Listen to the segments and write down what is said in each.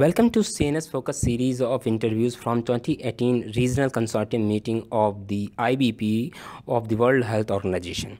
Welcome to CNS Focus series of interviews from 2018 Regional Consortium meeting of the IBP of the World Health Organization.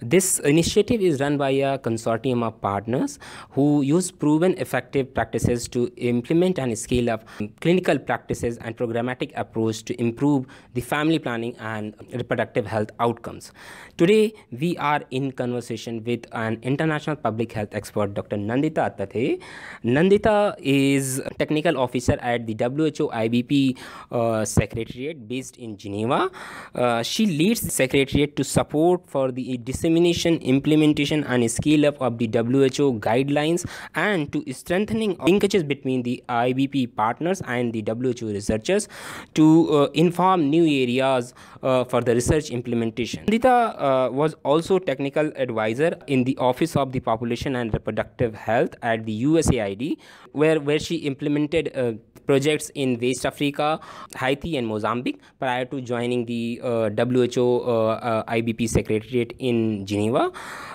This initiative is run by a consortium of partners who use proven effective practices to implement and scale up clinical practices and programmatic approach to improve the family planning and reproductive health outcomes. Today, we are in conversation with an international public health expert, Dr. Nandita Attathe. Nandita is technical officer at the WHO IBP uh, Secretariat based in Geneva. Uh, she leads the Secretariat to support for the dissemination, implementation, and scale up of the WHO guidelines and to strengthening linkages between the IBP partners and the WHO researchers to uh, inform new areas uh, for the research implementation. Nandita uh, was also technical advisor in the Office of the Population and Reproductive Health at the USAID, where, where she implemented uh, projects in West Africa, Haiti, and Mozambique prior to joining the uh, WHO uh, uh, IBP Secretariat in Geneva.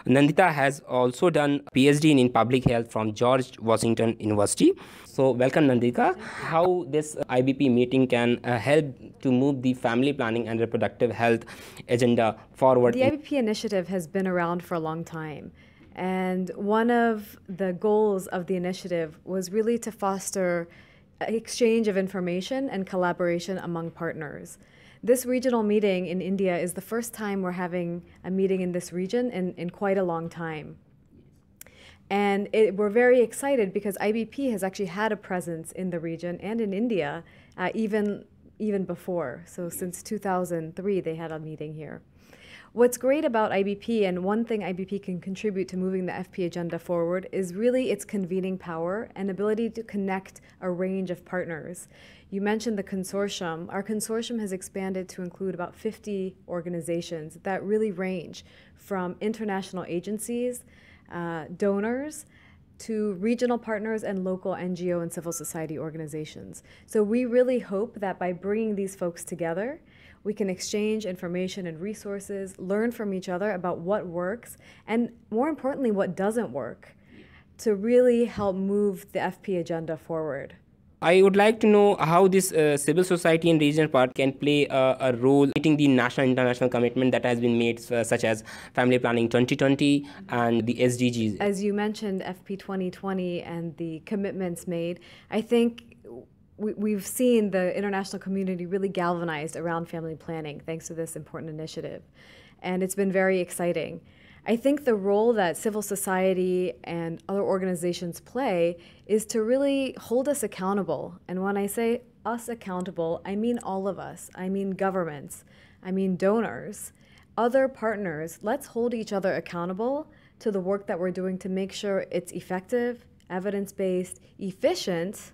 Nandita has also done PhD in, in public health from George Washington University. So welcome Nandita. How this IBP meeting can help to move the family planning and reproductive health agenda forward. The IBP initiative has been around for a long time. And one of the goals of the initiative was really to foster exchange of information and collaboration among partners. This regional meeting in India is the first time we're having a meeting in this region in, in quite a long time. And it, we're very excited because IBP has actually had a presence in the region and in India uh, even, even before. So since 2003, they had a meeting here. What's great about IBP, and one thing IBP can contribute to moving the FP agenda forward, is really its convening power and ability to connect a range of partners. You mentioned the consortium. Our consortium has expanded to include about 50 organizations that really range from international agencies, uh, donors, to regional partners and local NGO and civil society organizations. So we really hope that by bringing these folks together, we can exchange information and resources, learn from each other about what works, and more importantly, what doesn't work to really help move the FP agenda forward. I would like to know how this uh, civil society and regional part can play uh, a role in meeting the national international commitment that has been made, uh, such as Family Planning 2020 and the SDGs. As you mentioned, FP 2020 and the commitments made, I think we, have seen the international community really galvanized around family planning thanks to this important initiative. And it's been very exciting. I think the role that civil society and other organizations play is to really hold us accountable. And when I say us accountable, I mean all of us. I mean governments. I mean donors, other partners. Let's hold each other accountable to the work that we're doing to make sure it's effective, evidence based, efficient,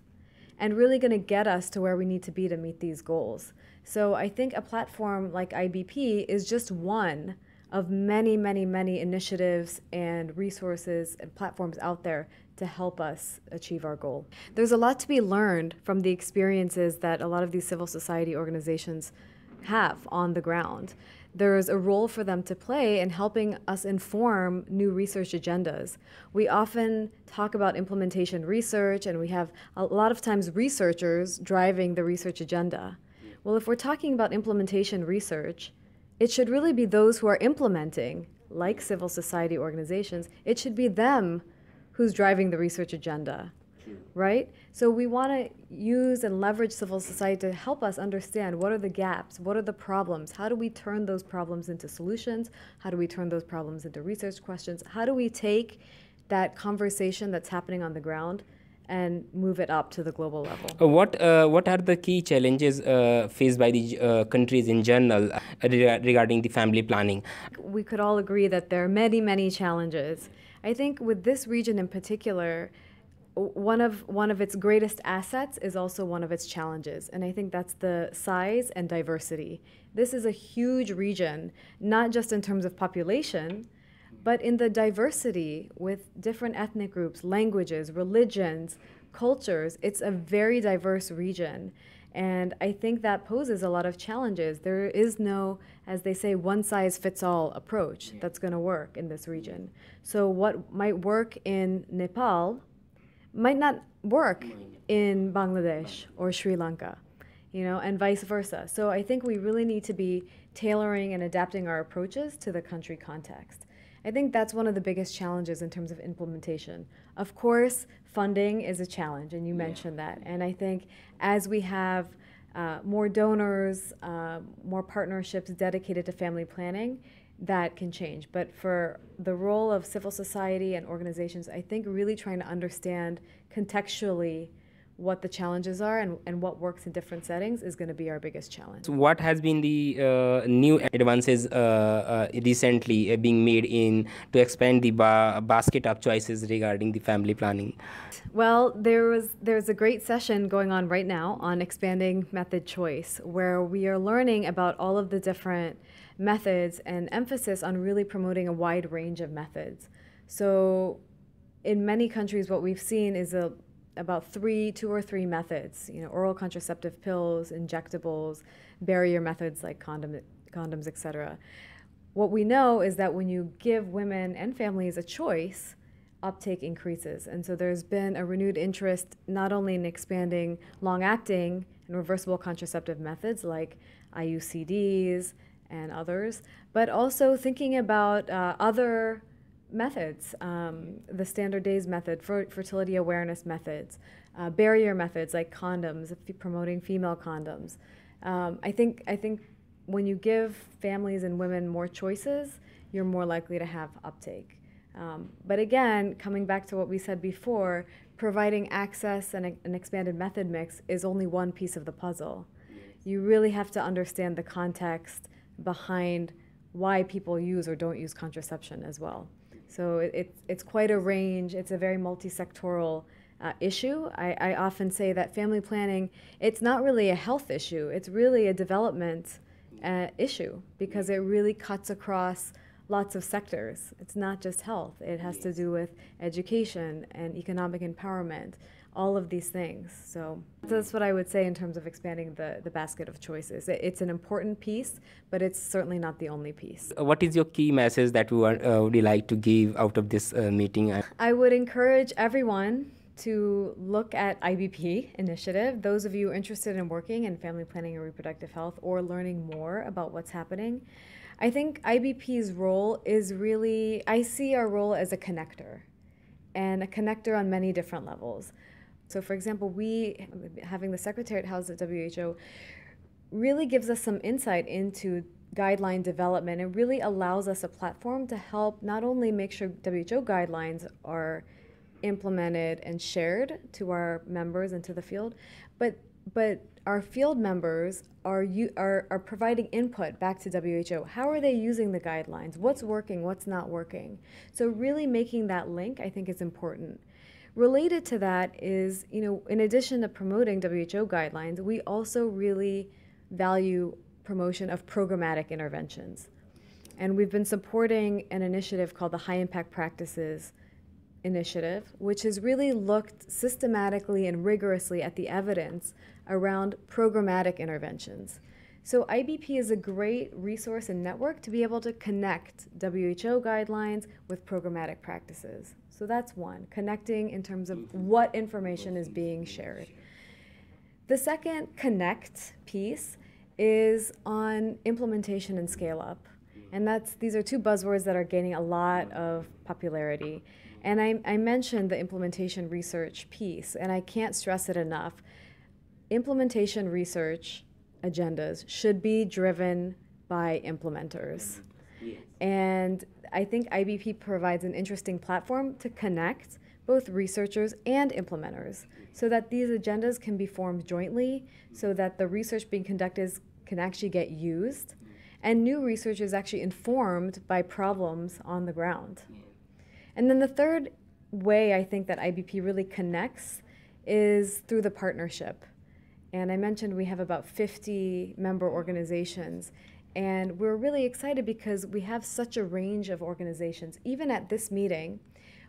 and really going to get us to where we need to be to meet these goals. So I think a platform like IBP is just one of many, many, many initiatives and resources and platforms out there to help us achieve our goal. There's a lot to be learned from the experiences that a lot of these civil society organizations have on the ground. There's a role for them to play in helping us inform new research agendas. We often talk about implementation research, and we have a lot of times researchers driving the research agenda. Well, if we're talking about implementation research, it should really be those who are implementing, like civil society organizations, it should be them who's driving the research agenda right? So we want to use and leverage civil society to help us understand what are the gaps, what are the problems, how do we turn those problems into solutions, how do we turn those problems into research questions, how do we take that conversation that's happening on the ground and move it up to the global level. Uh, what uh, what are the key challenges uh, faced by the uh, countries in general uh, regarding the family planning? We could all agree that there are many many challenges. I think with this region in particular, one of one of its greatest assets is also one of its challenges and i think that's the size and diversity this is a huge region not just in terms of population but in the diversity with different ethnic groups languages religions cultures it's a very diverse region and i think that poses a lot of challenges there is no as they say one size fits all approach that's going to work in this region so what might work in nepal might not work in Bangladesh or Sri Lanka, you know, and vice versa. So I think we really need to be tailoring and adapting our approaches to the country context. I think that's one of the biggest challenges in terms of implementation. Of course, funding is a challenge, and you yeah. mentioned that. And I think as we have uh, more donors, uh, more partnerships dedicated to family planning, that can change. But for the role of civil society and organizations, I think really trying to understand contextually what the challenges are and, and what works in different settings is going to be our biggest challenge. So what has been the uh, new advances uh, uh, recently uh, being made in to expand the ba basket of choices regarding the family planning? Well, there was there's a great session going on right now on expanding method choice where we are learning about all of the different methods and emphasis on really promoting a wide range of methods. So in many countries, what we've seen is a, about three, two or three methods, you know, oral contraceptive pills, injectables, barrier methods like condom, condoms, etc. What we know is that when you give women and families a choice, uptake increases. And so there's been a renewed interest not only in expanding long acting and reversible contraceptive methods like IUCDs, and others, but also thinking about uh, other methods, um, the standard days method, fertility awareness methods, uh, barrier methods like condoms, promoting female condoms. Um, I think I think when you give families and women more choices, you're more likely to have uptake. Um, but again, coming back to what we said before, providing access and a, an expanded method mix is only one piece of the puzzle. You really have to understand the context behind why people use or don't use contraception as well. So it, it's, it's quite a range. It's a very multi-sectoral uh, issue. I, I, often say that family planning, it's not really a health issue. It's really a development uh, issue because it really cuts across lots of sectors. It's not just health. It has to do with education and economic empowerment all of these things. So that's what I would say in terms of expanding the, the basket of choices. it's an important piece, but it's certainly not the only piece. Uh, what is your key message that you uh, would uh, like to give out of this uh, meeting? I would encourage everyone to look at IBP initiative. Those of you interested in working in family planning and reproductive health or learning more about what's happening, I think IBP's role is really, I see our role as a connector and a connector on many different levels. So, for example, we, having the Secretariat housed at WHO, really gives us some insight into guideline development and really allows us a platform to help not only make sure WHO guidelines are implemented and shared to our members and to the field, but but our field members are you are, are providing input back to WHO. How are they using the guidelines? What's working? What's not working? So really making that link I think is important. Related to that is, you know, in addition to promoting WHO guidelines, we also really value promotion of programmatic interventions. And we've been supporting an initiative called the High Impact Practices Initiative, which has really looked systematically and rigorously at the evidence around programmatic interventions. So IBP is a great resource and network to be able to connect WHO guidelines with programmatic practices. So that's one, connecting in terms of mm-hmm. what information is being shared. The second connect piece is on implementation and scale up. Mm-hmm. And that's these are two buzzwords that are gaining a lot of popularity. And I, I mentioned the implementation research piece, and I can't stress it enough. Implementation research agendas should be driven by implementers. Yes. And I think IBP provides an interesting platform to connect both researchers and implementers so that these agendas can be formed jointly, so that the research being conducted can actually get used, and new research is actually informed by problems on the ground. And then the third way I think that IBP really connects is through the partnership. And I mentioned we have about 50 member organizations. And we're really excited because we have such a range of organizations. Even at this meeting,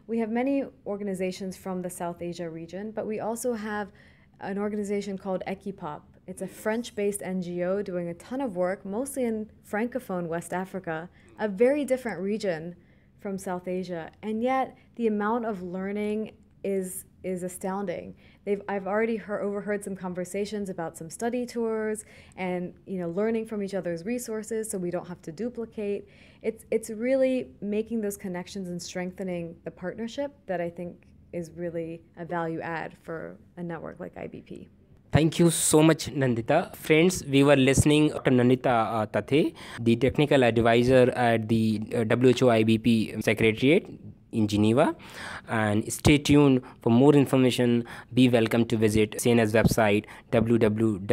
we have many organizations from the South Asia region, but we also have an organization called Ekipop. It's a French based NGO doing a ton of work, mostly in Francophone West Africa, a very different region from South Asia. And yet, the amount of learning is is astounding. They've I've already heard, overheard some conversations about some study tours and you know learning from each other's resources so we don't have to duplicate. It's it's really making those connections and strengthening the partnership that I think is really a value add for a network like IBP. Thank you so much, Nandita. Friends, we were listening to Nandita uh, Tate, the technical advisor at the uh, WHO IBP Secretariat in Geneva. And stay tuned for more information. Be welcome to visit CNS website www.citizen-news.org.